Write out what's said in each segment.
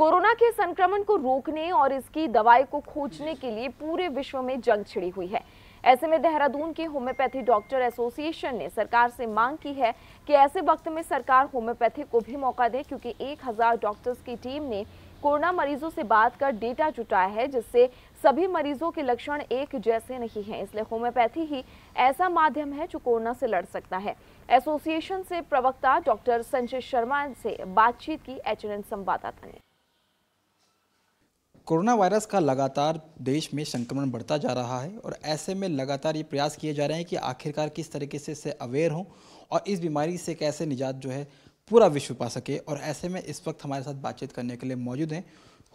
Corona के संक्रमण को रोकने और इसकी दवाई को खोजने के लिए पूरे विश्व में जंग छिड़ी हुई है ऐसे में देहरादून के होम्योपैथी डॉक्टर एसोसिएशन ने सरकार से मांग की है कि ऐसे वक्त में सरकार होम्योपैथी को भी मौका दे क्योंकि 1000 डॉक्टर्स की टीम ने कोरोना मरीजों से बात कर डेटा जुटाया है जिससे सभी मरीजों के लक्षण एक जैसे नहीं हैं इसलिए होम्योपैथी ही ऐसा माध्यम है जो कोरोना से लड़ सकता है एसोसिएशन से प्रवक्ता डॉक्टर संजय शर्मा से बातचीत की एच संवाददाता ने कोरोना वायरस का लगातार देश में संक्रमण बढ़ता जा रहा है और ऐसे में लगातार ये प्रयास किए जा रहे हैं कि आखिरकार किस तरीके से इससे अवेयर हों और इस बीमारी से कैसे निजात जो है पूरा विश्व पा सके और ऐसे में इस वक्त हमारे साथ बातचीत करने के लिए मौजूद हैं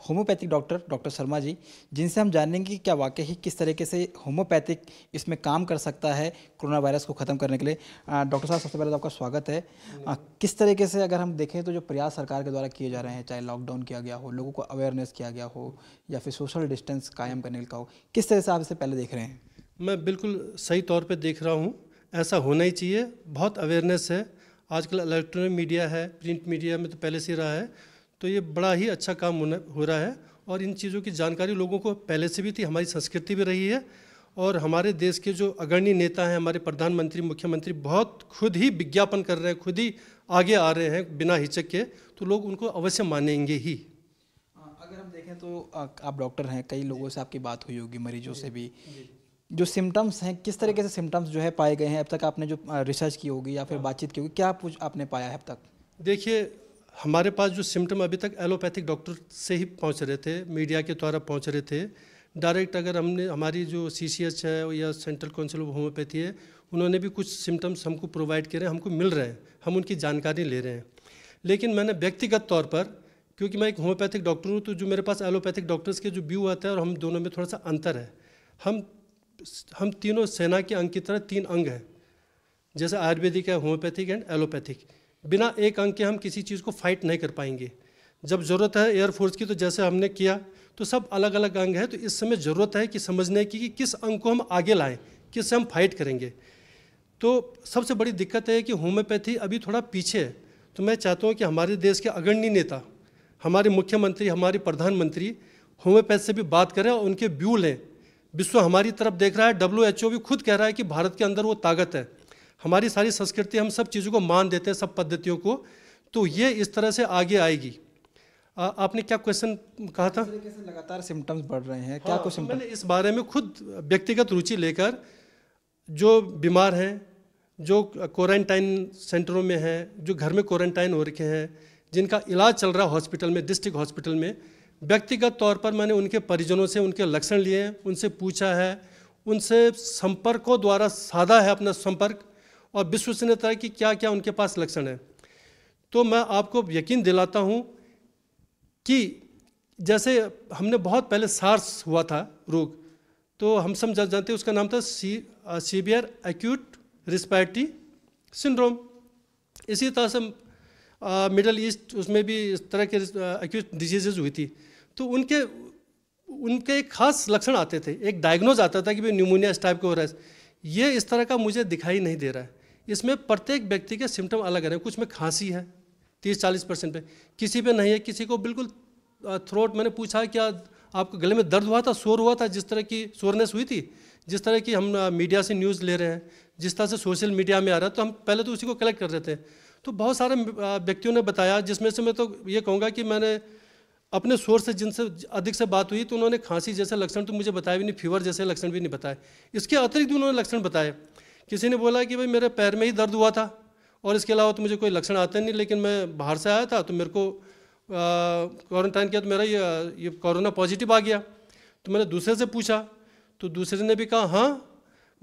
homeopathic doctor doctor Sharma ji जिनसे हम जानेंगे कि क्या वाकई ही किस तरीके से होम्योपैथिक इसमें काम कर सकता है कोरोना वायरस को ख़त्म करने के लिए डॉक्टर साहब सबसे पहले तो आपका स्वागत है आ, किस तरीके से अगर हम देखें तो जो प्रयास सरकार के द्वारा किए जा रहे हैं चाहे लॉकडाउन किया गया हो लोगों को अवेयरनेस किया गया हो या फिर सोशल डिस्टेंस कायम करने का हो किस तरह से आप इसे पहले देख रहे हैं मैं बिल्कुल सही तौर पर देख रहा हूँ ऐसा होना ही चाहिए बहुत अवेयरनेस है आजकल इलेक्ट्रॉनिक मीडिया है प्रिंट मीडिया में तो पहले से रहा है तो ये बड़ा ही अच्छा काम हो रहा है और इन चीज़ों की जानकारी लोगों को पहले से भी थी हमारी संस्कृति भी रही है और हमारे देश के जो अग्रणी नेता हैं हमारे प्रधानमंत्री मुख्यमंत्री बहुत खुद ही विज्ञापन कर रहे हैं खुद ही आगे आ रहे हैं बिना हिचक के तो लोग उनको अवश्य मानेंगे ही अगर हम देखें तो आप डॉक्टर हैं कई लोगों से आपकी बात हुई होगी मरीजों से भी जो सिम्टम्स हैं किस तरीके से सिम्टम्स जो है पाए गए हैं अब तक आपने जो रिसर्च की होगी या फिर हाँ। बातचीत की होगी क्या कुछ आपने पाया है अब तक देखिए हमारे पास जो सिम्टम अभी तक एलोपैथिक डॉक्टर से ही पहुंच रहे थे मीडिया के द्वारा पहुंच रहे थे डायरेक्ट अगर हमने हमारी जो सी है या सेंट्रल काउंसिल ऑफ होम्योपैथी है उन्होंने भी कुछ सिम्टम्स हमको प्रोवाइड कर रहे हैं हमको मिल रहे हैं हम उनकी जानकारी ले रहे हैं लेकिन मैंने व्यक्तिगत तौर पर क्योंकि मैं एक होम्योपैथिक डॉक्टर हूँ तो जो मेरे पास एलोपैथिक डॉक्टर्स के जो व्यू आते हैं और हम दोनों में थोड़ा सा अंतर है हम हम तीनों सेना के अंग की तरह तीन अंग हैं जैसे आयुर्वेदिक है होम्योपैथिक एंड एलोपैथिक बिना एक अंक के हम किसी चीज़ को फाइट नहीं कर पाएंगे जब ज़रूरत है एयरफोर्स की तो जैसे हमने किया तो सब अलग अलग अंग है तो इस समय ज़रूरत है कि समझने की कि किस अंग को हम आगे लाएं किससे हम फाइट करेंगे तो सबसे बड़ी दिक्कत है कि होम्योपैथी अभी थोड़ा पीछे है तो मैं चाहता हूँ कि हमारे देश के अग्रणी नेता हमारे मुख्यमंत्री हमारे प्रधानमंत्री होम्योपैथ से भी बात करें और उनके व्यू लें विश्व हमारी तरफ देख रहा है डब्ल्यू भी खुद कह रहा है कि भारत के अंदर वो ताकत है हमारी सारी संस्कृति हम सब चीज़ों को मान देते हैं सब पद्धतियों को तो ये इस तरह से आगे आएगी आ, आपने क्या क्वेश्चन कहा था लगातार सिम्टम्स बढ़ रहे हैं क्या हाँ, कुछ मैंने इस बारे में खुद व्यक्तिगत रुचि लेकर जो बीमार हैं जो क्वारंटाइन सेंटरों में हैं जो घर में क्वारंटाइन हो रखे हैं जिनका इलाज चल रहा है हॉस्पिटल में डिस्ट्रिक्ट हॉस्पिटल में व्यक्तिगत तौर पर मैंने उनके परिजनों से उनके लक्षण लिए उनसे पूछा है उनसे संपर्कों द्वारा साधा है अपना संपर्क और विश्वसनीयता की क्या क्या उनके पास लक्षण है तो मैं आपको यकीन दिलाता हूँ कि जैसे हमने बहुत पहले सार्स हुआ था रोग तो हम सब जानते हैं उसका नाम था सी सीवियर एक्यूट रिस्पायटी सिंड्रोम इसी तरह से मिडल ईस्ट उसमें भी इस तरह के एक्यूट डिजीजेज हुई थी तो उनके उनके एक खास लक्षण आते थे एक डायग्नोज आता था कि भाई न्यूमोनिया इस टाइप का हो रहा है ये इस तरह का मुझे दिखाई नहीं दे रहा है इसमें प्रत्येक व्यक्ति के सिम्टम अलग हैं कुछ में खांसी है तीस चालीस परसेंट पे किसी पे नहीं है किसी को बिल्कुल थ्रोट मैंने पूछा क्या आपको गले में दर्द हुआ था शोर हुआ था जिस तरह की शोरनेस हुई थी जिस तरह की हम मीडिया से न्यूज़ ले रहे हैं जिस तरह से सोशल मीडिया में आ रहा है तो हम पहले तो उसी को कलेक्ट कर रहे थे तो बहुत सारे व्यक्तियों ने बताया जिसमें से मैं तो ये कहूँगा कि मैंने अपने शोर से जिनसे अधिक से बात हुई तो उन्होंने खांसी जैसे लक्षण तो मुझे बताया भी नहीं फीवर जैसे लक्षण भी नहीं बताए इसके अतिरिक्त उन्होंने लक्षण बताए किसी ने बोला कि भाई मेरे पैर में ही दर्द हुआ था और इसके अलावा तो मुझे कोई लक्षण आते नहीं लेकिन मैं बाहर से आया था तो मेरे को क्वारंटाइन किया तो मेरा ये ये कोरोना पॉजिटिव आ गया तो मैंने दूसरे से पूछा तो दूसरे ने भी कहा हाँ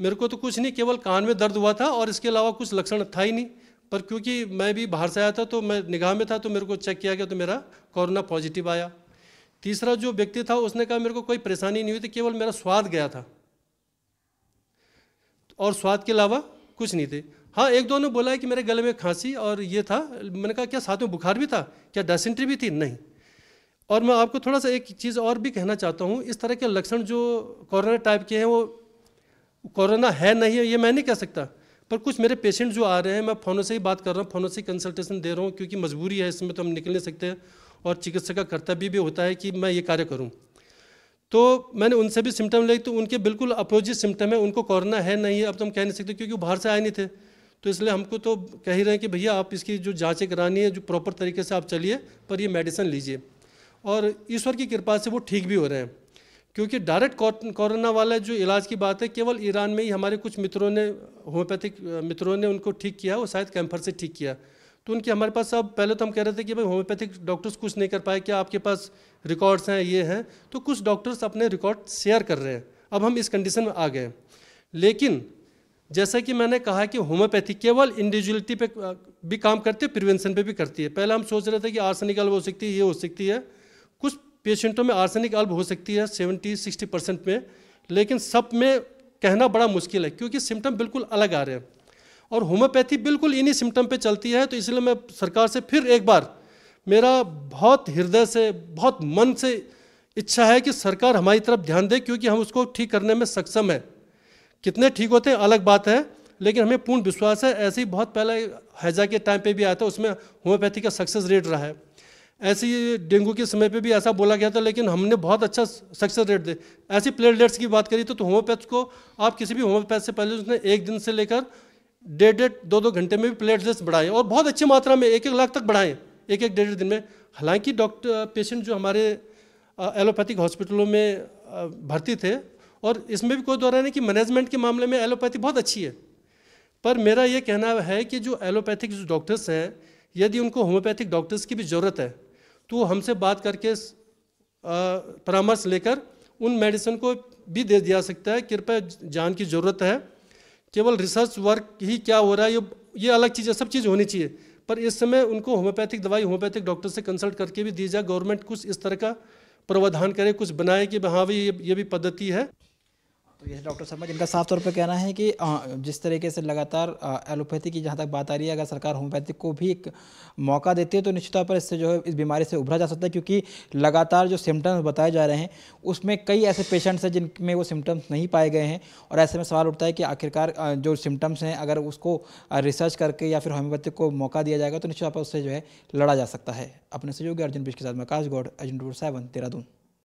मेरे को तो कुछ नहीं केवल कान में दर्द हुआ था और इसके अलावा कुछ लक्षण था ही नहीं पर क्योंकि मैं भी बाहर से आया था तो मैं निगाह में था तो मेरे को चेक किया गया तो मेरा कोरोना पॉजिटिव आया तीसरा जो व्यक्ति था उसने कहा मेरे को कोई परेशानी नहीं हुई थी केवल मेरा स्वाद गया था और स्वाद के अलावा कुछ नहीं थे हाँ एक दोनों बोला है कि मेरे गले में खांसी और ये था मैंने कहा क्या साथ में बुखार भी था क्या डायसेंट्री भी थी नहीं और मैं आपको थोड़ा सा एक चीज़ और भी कहना चाहता हूँ इस तरह के लक्षण जो कोरोना टाइप के हैं वो कोरोना है नहीं है ये मैं नहीं कह सकता पर कुछ मेरे पेशेंट जो आ रहे हैं मैं फ़ोनों से ही बात कर रहा हूँ फ़ोनों से कंसल्टेशन दे रहा हूँ क्योंकि मजबूरी है इसमें तो हम निकल नहीं सकते और चिकित्सक का कर्तव्य भी, भी होता है कि मैं ये कार्य करूँ तो मैंने उनसे भी सिम्टम ले तो उनके बिल्कुल अपोजिट सिम्टम है उनको कोरोना है नहीं है अब तो हम कह नहीं सकते क्योंकि वो बाहर से आए नहीं थे तो इसलिए हमको तो कह ही रहे हैं कि भैया आप इसकी जो जाँचें करानी है जो प्रॉपर तरीके से आप चलिए पर ये मेडिसन लीजिए और ईश्वर की कृपा से वो ठीक भी हो रहे हैं क्योंकि डायरेक्ट कोरोना वाला जो इलाज की बात है केवल ईरान में ही हमारे कुछ मित्रों ने होम्योपैथिक मित्रों ने उनको ठीक किया वो शायद कैंपर से ठीक किया तो उनके हमारे पास अब पहले तो हम कह रहे थे कि भाई होम्योपैथिक डॉक्टर्स कुछ नहीं कर पाए क्या आपके पास रिकॉर्ड्स हैं ये हैं तो कुछ डॉक्टर्स अपने रिकॉर्ड शेयर कर रहे हैं अब हम इस कंडीशन में आ गए लेकिन जैसा कि मैंने कहा कि होम्योपैथी केवल इंडिविजुअलिटी पे भी काम करती है प्रिवेंशन पे भी करती है पहले हम सोच रहे थे कि आर्सेनिक अल्ब हो सकती है ये हो सकती है कुछ पेशेंटों में आर्सेनिक अल्ब हो सकती है सेवेंटी सिक्सटी परसेंट में लेकिन सब में कहना बड़ा मुश्किल है क्योंकि सिम्टम बिल्कुल अलग आ रहे हैं और होम्योपैथी बिल्कुल इन्हीं सिम्टम पे चलती है तो इसलिए मैं सरकार से फिर एक बार मेरा बहुत हृदय से बहुत मन से इच्छा है कि सरकार हमारी तरफ ध्यान दे क्योंकि हम उसको ठीक करने में सक्षम है कितने ठीक होते हैं अलग बात है लेकिन हमें पूर्ण विश्वास है ऐसे ही बहुत पहले हैजा के टाइम पे भी आया था उसमें होम्योपैथी का सक्सेस रेट रहा है ऐसे ही डेंगू के समय पे भी ऐसा बोला गया था लेकिन हमने बहुत अच्छा सक्सेस रेट दे ऐसी प्लेटलेट्स की बात करी तो, तो होम्योपैथ को आप किसी भी होम्योपैथ से पहले उसने एक दिन से लेकर डेढ़ डेढ़ दो दो घंटे में भी प्लेटलेट्स बढ़ाएं और बहुत अच्छी मात्रा में एक एक लाख तक बढ़ाएं एक एक डेढ़ दिन में हालांकि डॉक्टर पेशेंट जो हमारे एलोपैथिक हॉस्पिटलों में भर्ती थे और इसमें भी कोई दौरा नहीं कि मैनेजमेंट के मामले में एलोपैथी बहुत अच्छी है पर मेरा ये कहना है कि जो एलोपैथिक जो डॉक्टर्स हैं यदि उनको होम्योपैथिक डॉक्टर्स की भी ज़रूरत है तो हमसे बात करके परामर्श लेकर उन मेडिसिन को भी दे दिया सकता है कृपया जान की ज़रूरत है केवल रिसर्च वर्क ही क्या हो रहा है ये ये अलग चीज़ है सब चीज़ होनी चाहिए पर इस समय उनको होम्योपैथिक दवाई होम्योपैथिक डॉक्टर से कंसल्ट करके भी दी जाए गवर्नमेंट कुछ इस तरह का प्रावधान करे कुछ बनाए कि हाँ भाई ये, ये भी पद्धति है तो ये डॉक्टर शर्मा जिनका साफ तौर पर कहना है कि जिस तरीके से लगातार एलोपैथी की जहाँ तक बात आ रही है अगर सरकार होम्योपैथी को भी एक मौका देती है तो निश्चित तौर पर इससे जो है इस बीमारी से उभरा जा सकता है क्योंकि लगातार जो सिम्टम्स बताए जा रहे हैं उसमें कई ऐसे पेशेंट्स हैं जिनमें वो सिम्टम्स नहीं पाए गए हैं और ऐसे में सवाल उठता है कि आखिरकार जो सिम्टम्स हैं अगर उसको रिसर्च करके या फिर होम्योपैथी को मौका दिया जाएगा तो निश्चित तौर पर उससे जो है लड़ा जा सकता है अपने सहयोगी अर्जुन बिश के साथ मैं गौड़ अर्जुन टूर सेवन देहरादून